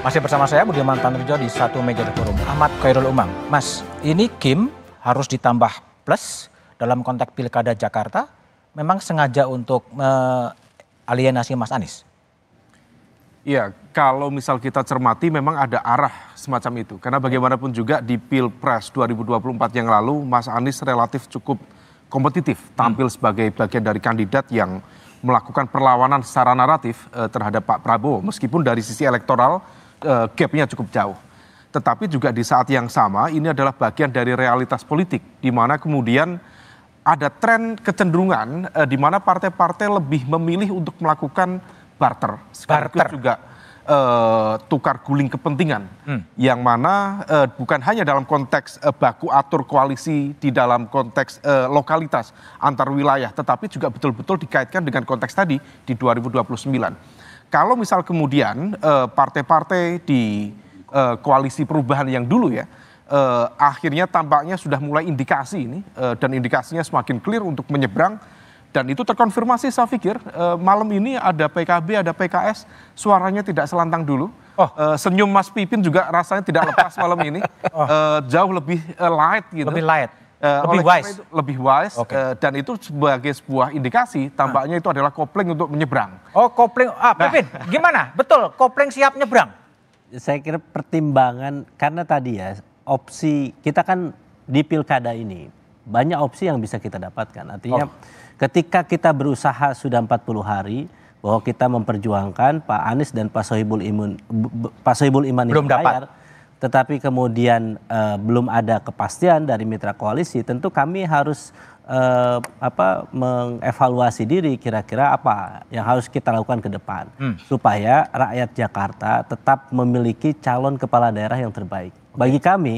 Masih bersama saya Budi Mantanrujo di satu meja di Forum. Ahmad Khairul Umam. Mas, ini Kim harus ditambah plus dalam konteks Pilkada Jakarta memang sengaja untuk uh, alienasi Mas Anies? Iya, kalau misal kita cermati memang ada arah semacam itu. Karena bagaimanapun juga di Pilpres 2024 yang lalu Mas Anies relatif cukup kompetitif, tampil hmm. sebagai bagian dari kandidat yang melakukan perlawanan secara naratif uh, terhadap Pak Prabowo. Meskipun dari sisi elektoral uh, gapnya cukup jauh. Tetapi juga di saat yang sama ini adalah bagian dari realitas politik di mana kemudian ada tren kecenderungan uh, di mana partai-partai lebih memilih untuk melakukan barter, sekaligus barter. juga uh, tukar guling kepentingan, hmm. yang mana uh, bukan hanya dalam konteks uh, baku atur koalisi di dalam konteks uh, lokalitas antar wilayah, tetapi juga betul-betul dikaitkan dengan konteks tadi di 2029 kalau misal kemudian eh, partai-partai di eh, koalisi perubahan yang dulu ya eh, akhirnya tampaknya sudah mulai indikasi ini dan indikasinya semakin clear untuk menyeberang dan itu terkonfirmasi saya pikir malam ini ada PKB ada PKS suaranya tidak selantang dulu oh. senyum Mas Pipin juga rasanya tidak lepas malam ini oh. jauh lebih light gitu lebih light Eh, lebih wise. Itu lebih wise okay. uh, eh, dan itu sebagai sebuah indikasi tampaknya itu adalah kopling untuk menyeberang. Oh, kopling. Ah, nah. gimana? Betul, kopling siap nyebrang. Saya kira pertimbangan karena tadi ya opsi kita kan di pilkada ini banyak opsi yang bisa kita dapatkan. Artinya oh. ketika kita berusaha sudah 40 hari bahwa kita memperjuangkan Pak Anies dan Pak Sohibul Imun Pak Sohibul Iman belum dapat. Bayar, tetapi kemudian eh, belum ada kepastian dari mitra koalisi, tentu kami harus eh, apa mengevaluasi diri kira-kira apa yang harus kita lakukan ke depan hmm. supaya rakyat Jakarta tetap memiliki calon kepala daerah yang terbaik. Okay. Bagi kami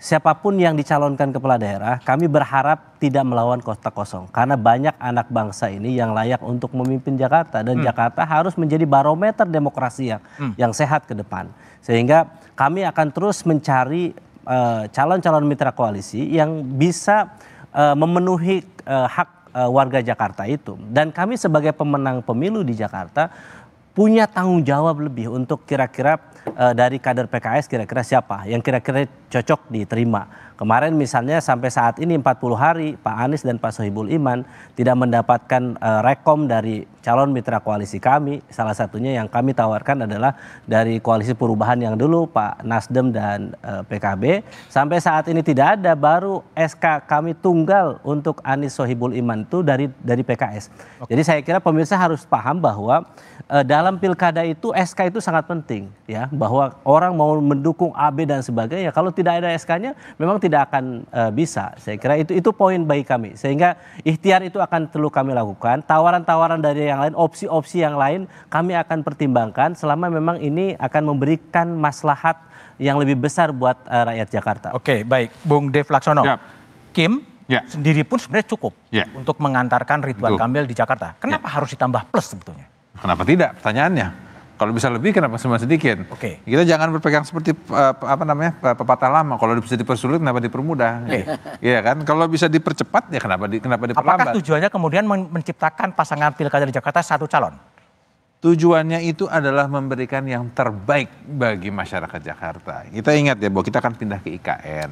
siapapun yang dicalonkan kepala daerah, kami berharap tidak melawan kota kosong. Karena banyak anak bangsa ini yang layak untuk memimpin Jakarta dan hmm. Jakarta harus menjadi barometer demokrasi yang hmm. yang sehat ke depan. Sehingga kami akan terus mencari eh, calon-calon uh, mitra koalisi yang bisa uh, memenuhi uh, hak uh, warga Jakarta itu. Dan kami sebagai pemenang pemilu di Jakarta punya tanggung jawab lebih untuk kira-kira uh, dari kader PKS kira-kira siapa yang kira-kira cocok diterima Kemarin misalnya sampai saat ini 40 hari Pak Anies dan Pak Sohibul Iman tidak mendapatkan uh, rekom dari calon mitra koalisi kami. Salah satunya yang kami tawarkan adalah dari koalisi perubahan yang dulu Pak Nasdem dan uh, eh, PKB. Sampai saat ini tidak ada baru SK kami tunggal untuk Anies Sohibul Iman itu dari dari PKS. Oke. Jadi saya kira pemirsa harus paham bahwa uh, dalam pilkada itu SK itu sangat penting ya bahwa orang mau mendukung AB dan sebagainya kalau tidak ada SK-nya memang tidak tidak akan uh, bisa. Saya kira itu itu poin bagi kami. Sehingga ikhtiar itu akan perlu kami lakukan. Tawaran-tawaran dari yang lain, opsi-opsi yang lain kami akan pertimbangkan selama memang ini akan memberikan maslahat yang lebih besar buat uh, rakyat Jakarta. Oke, okay, baik. Bung Dev Laksono. Yep. Ya. Kim ya. sendiri pun sebenarnya cukup ya. untuk mengantarkan Ridwan Betul. Kamil di Jakarta. Kenapa ya. harus ditambah plus sebetulnya? Kenapa tidak pertanyaannya? Kalau bisa lebih kenapa cuma sedikit? Oke. Okay. Kita jangan berpegang seperti uh, apa namanya pepatah lama. Kalau bisa dipersulit kenapa dipermudah? Iya okay. Iya kan? Kalau bisa dipercepat ya kenapa di, kenapa diperlambat? Apakah tujuannya kemudian menciptakan pasangan pilkada di Jakarta satu calon? Tujuannya itu adalah memberikan yang terbaik bagi masyarakat Jakarta. Kita ingat ya bahwa kita akan pindah ke IKN.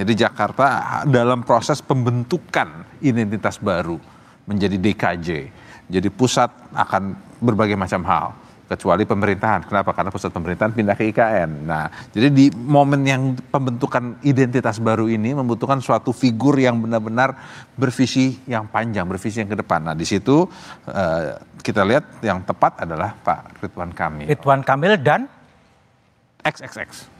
Jadi Jakarta dalam proses pembentukan identitas baru menjadi DKJ. Jadi pusat akan berbagai macam hal kecuali pemerintahan. Kenapa? Karena pusat pemerintahan pindah ke IKN. Nah, jadi di momen yang pembentukan identitas baru ini membutuhkan suatu figur yang benar-benar bervisi yang panjang, bervisi yang ke depan. Nah, di situ uh, kita lihat yang tepat adalah Pak Ridwan Kamil. Ridwan Kamil dan XXX.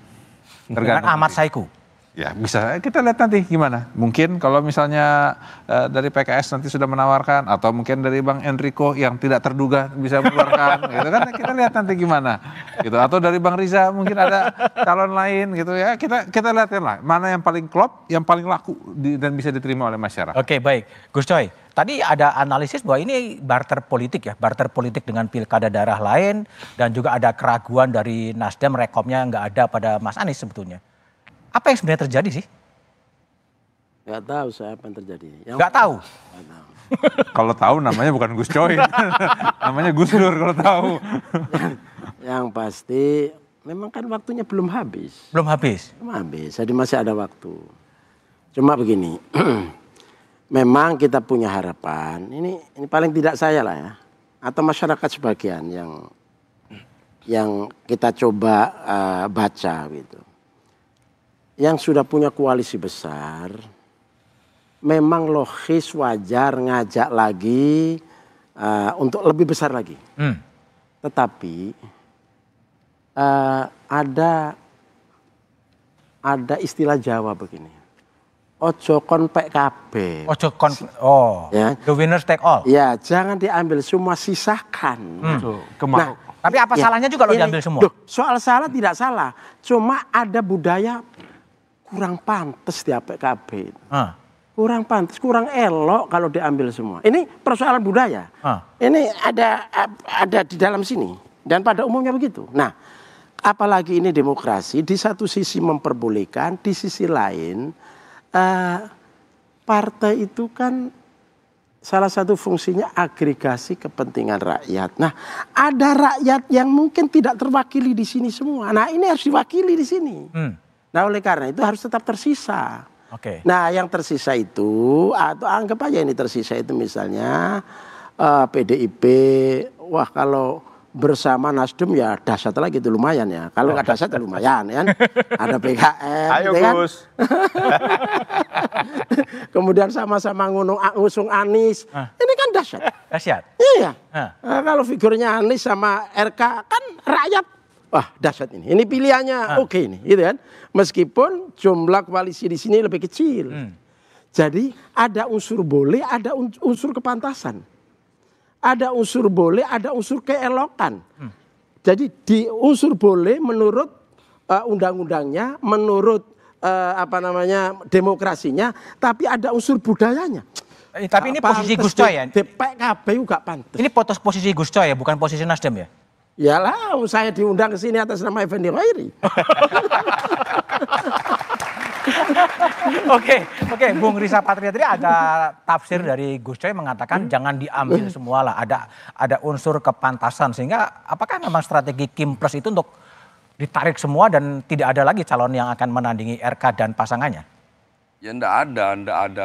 Tergantung Dengan Ahmad Saiku. Ya bisa kita lihat nanti gimana. Mungkin kalau misalnya uh, dari PKS nanti sudah menawarkan atau mungkin dari Bang Enrico yang tidak terduga bisa mengeluarkan gitu kan kita lihat nanti gimana. Gitu atau dari Bang Riza mungkin ada calon lain gitu ya. Kita kita lihatin lah mana yang paling klop, yang paling laku di, dan bisa diterima oleh masyarakat. Oke, baik. Gus Coy, tadi ada analisis bahwa ini barter politik ya, barter politik dengan pilkada daerah lain dan juga ada keraguan dari Nasdem rekomnya nggak ada pada Mas Anies sebetulnya. Apa yang sebenarnya terjadi sih? Gak tahu saya apa yang terjadi. Yang... Gak tahu. kalau tahu namanya bukan Gus Coy, namanya Gus Dur kalau tahu. yang, yang pasti memang kan waktunya belum habis. Belum habis. Belum habis. Jadi masih ada waktu. Cuma begini, memang kita punya harapan. Ini ini paling tidak saya lah ya, atau masyarakat sebagian yang yang kita coba uh, baca gitu yang sudah punya koalisi besar memang logis wajar ngajak lagi uh, untuk lebih besar lagi. Hmm. Tetapi uh, ada ada istilah Jawa begini. Ojo kon PKB, Ojo kon oh. Ya. The winner take all. Ya, jangan diambil semua sisakan. Hmm. nah, tapi apa ya, salahnya juga lo diambil semua? Duh, soal salah hmm. tidak salah. Cuma ada budaya kurang pantas di APKB. Ah. Kurang pantas, kurang elok kalau diambil semua. Ini persoalan budaya. Ah. Ini ada ada di dalam sini dan pada umumnya begitu. Nah, apalagi ini demokrasi di satu sisi memperbolehkan, di sisi lain uh, partai itu kan salah satu fungsinya agregasi kepentingan rakyat. Nah, ada rakyat yang mungkin tidak terwakili di sini semua. Nah, ini harus diwakili di sini. Hmm. Nah oleh karena itu harus tetap tersisa. Oke. Okay. Nah yang tersisa itu atau anggap aja ini tersisa itu misalnya uh, eh, PDIP, wah kalau bersama Nasdem ya dahsyat lagi itu lumayan ya. Kalau nggak dahsyat ya lumayan ya. Ada PKS. Gitu Ayo kan? Gus. Kemudian sama-sama ngunung usung Anis. Ah. Ini kan dahsyat. Dahsyat. Iya. Ah. Nah, kalau figurnya Anis sama RK kan rakyat wah dahsyat ini. Ini pilihannya ah. oke okay ini, gitu kan. Meskipun jumlah koalisi di sini lebih kecil. Hmm. Jadi ada unsur boleh, ada unsur kepantasan. Ada unsur boleh, ada unsur keelokan. Hmm. Jadi di unsur boleh menurut uh, undang-undangnya, menurut uh, apa namanya demokrasinya, tapi ada unsur budayanya. Eh, tapi ini posisi Gus Coy ya. DPKB juga pantas. Ini potos posisi Gus Coy ya, bukan posisi Nasdem ya? Ya lah, saya diundang ke sini atas nama Effendi Khairi. Oke, oke, Bung Risa Patria tadi ada tafsir dari Gus Coy mengatakan hmm. jangan diambil hmm. semua lah, ada ada unsur kepantasan sehingga apakah memang strategi Kim Plus itu untuk ditarik semua dan tidak ada lagi calon yang akan menandingi RK dan pasangannya? Ya tidak ada, tidak ada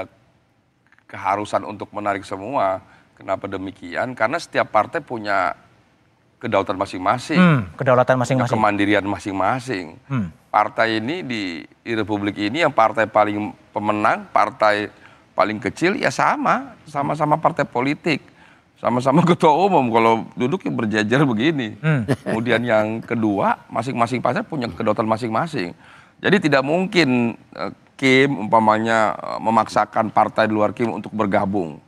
keharusan untuk menarik semua. Kenapa demikian? Karena setiap partai punya kedaulatan masing-masing, hmm, kedaulatan masing-masing, kemandirian masing-masing. Hmm. Partai ini di, di Republik ini yang partai paling pemenang, partai paling kecil ya sama, sama-sama partai politik, sama-sama ketua umum. Kalau duduk yang berjajar begini. Hmm. Kemudian yang kedua, masing-masing partai punya kedaulatan masing-masing. Jadi tidak mungkin eh, Kim umpamanya eh, memaksakan partai di luar Kim untuk bergabung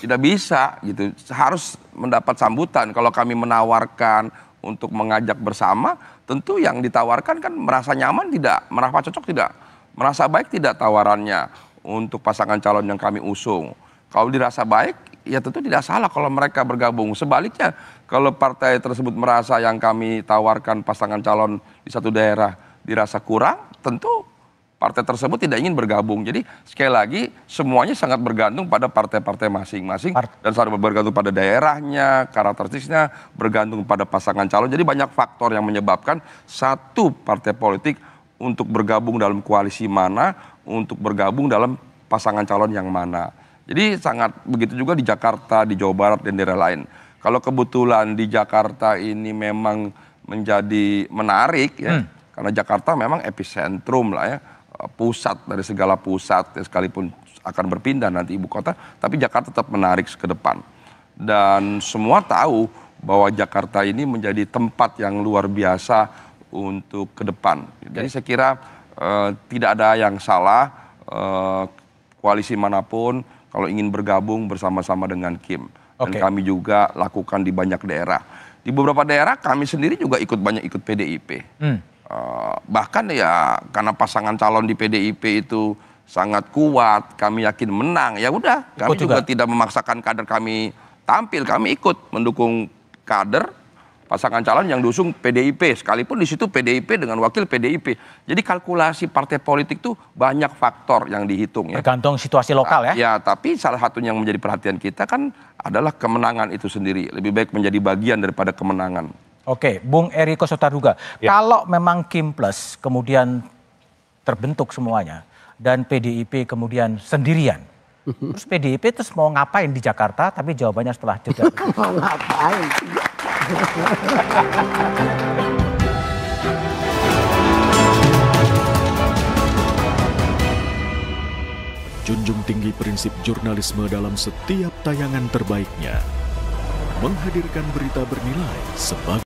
tidak bisa gitu harus mendapat sambutan kalau kami menawarkan untuk mengajak bersama tentu yang ditawarkan kan merasa nyaman tidak merasa cocok tidak merasa baik tidak tawarannya untuk pasangan calon yang kami usung kalau dirasa baik ya tentu tidak salah kalau mereka bergabung sebaliknya kalau partai tersebut merasa yang kami tawarkan pasangan calon di satu daerah dirasa kurang tentu partai tersebut tidak ingin bergabung. Jadi sekali lagi semuanya sangat bergantung pada partai-partai masing-masing dan sangat bergantung pada daerahnya, karakteristiknya, bergantung pada pasangan calon. Jadi banyak faktor yang menyebabkan satu partai politik untuk bergabung dalam koalisi mana, untuk bergabung dalam pasangan calon yang mana. Jadi sangat begitu juga di Jakarta, di Jawa Barat dan daerah lain. Kalau kebetulan di Jakarta ini memang menjadi menarik ya, hmm. karena Jakarta memang epicentrum lah ya pusat dari segala pusat ya, sekalipun akan berpindah nanti ibu kota, tapi Jakarta tetap menarik ke depan. Dan semua tahu bahwa Jakarta ini menjadi tempat yang luar biasa untuk ke depan. Jadi saya kira eh, tidak ada yang salah eh, koalisi manapun kalau ingin bergabung bersama-sama dengan Kim. Dan okay. kami juga lakukan di banyak daerah. Di beberapa daerah kami sendiri juga ikut banyak ikut PDIP. Hmm Eh, bahkan ya karena pasangan calon di PDIP itu sangat kuat, kami yakin menang. Ya udah, kami juga. juga tidak memaksakan kader kami tampil, kami ikut mendukung kader pasangan calon yang diusung PDIP. Sekalipun di situ PDIP dengan wakil PDIP. Jadi kalkulasi partai politik tuh banyak faktor yang dihitung ya. Tergantung situasi lokal ya. Ya, tapi salah satu yang menjadi perhatian kita kan adalah kemenangan itu sendiri. Lebih baik menjadi bagian daripada kemenangan. Oke, Bung Eriko Sotarduga, ya. kalau memang Kim Plus kemudian terbentuk semuanya dan PDIP kemudian sendirian, mhm. terus PDIP terus mau ngapain di Jakarta? Tapi jawabannya setelah jeda. mau ngapain? Junjung tinggi prinsip jurnalisme dalam setiap tayangan terbaiknya, menghadirkan berita bernilai sebagai